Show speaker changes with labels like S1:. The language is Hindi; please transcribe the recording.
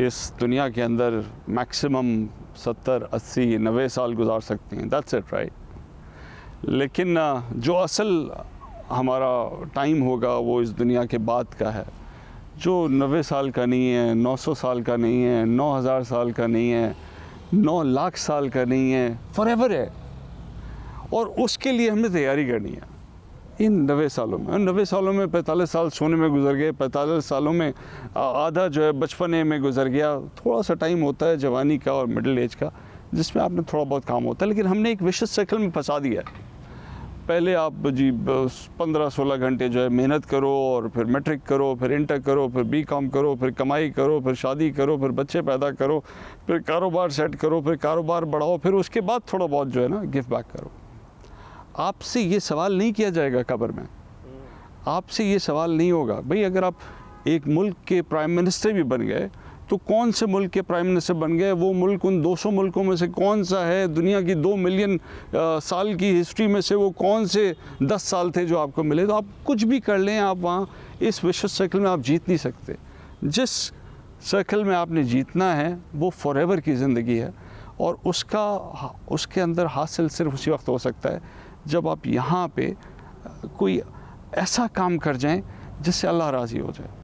S1: इस दुनिया के अंदर मैक्सिमम सत्तर अस्सी नबे साल गुजार सकते हैं दैट्स इट राइट लेकिन जो असल हमारा टाइम होगा वो इस दुनिया के बाद का है जो नबे साल का नहीं है नौ सौ साल का नहीं है नौ हज़ार साल का नहीं है नौ लाख साल का नहीं है फॉर है और उसके लिए हमें तैयारी करनी है इन नबे सालों में नबे सालों में पैंतालीस साल सोने में गुजर गए पैंतालीस सालों में आधा जो है बचपने में गुजर गया थोड़ा सा टाइम होता है जवानी का और मिडिल एज का जिसमें आपने थोड़ा बहुत काम होता है लेकिन हमने एक विशेष साइकिल में फंसा दिया है पहले आप जी पंद्रह सोलह घंटे जो है मेहनत करो और फिर मैट्रिक करो फिर इंटर करो फिर बी कॉम करो फिर कमाई करो फिर शादी करो फिर बच्चे पैदा करो फिर कारोबार सेट करो फिर कारोबार बढ़ाओ फिर उसके बाद थोड़ा बहुत जो है ना गिफ्ट बैक करो आपसे ये सवाल नहीं किया जाएगा कब्र में आपसे ये सवाल नहीं होगा भाई अगर आप एक मुल्क के प्राइम मिनिस्टर भी बन गए तो कौन से मुल्क के प्राइम मिनिस्टर बन गए वो मुल्क उन 200 मुल्कों में से कौन सा है दुनिया की दो मिलियन साल की हिस्ट्री में से वो कौन से 10 साल थे जो आपको मिले तो आप कुछ भी कर लें आप वहाँ इस विश्व सर्कल में आप जीत नहीं सकते जिस सर्कल में आपने जीतना है वो फॉर की ज़िंदगी है और उसका उसके अंदर हासिल सिर्फ उसी वक्त हो सकता है जब आप यहाँ पे कोई ऐसा काम कर जाएं जिससे अल्लाह राज़ी हो जाए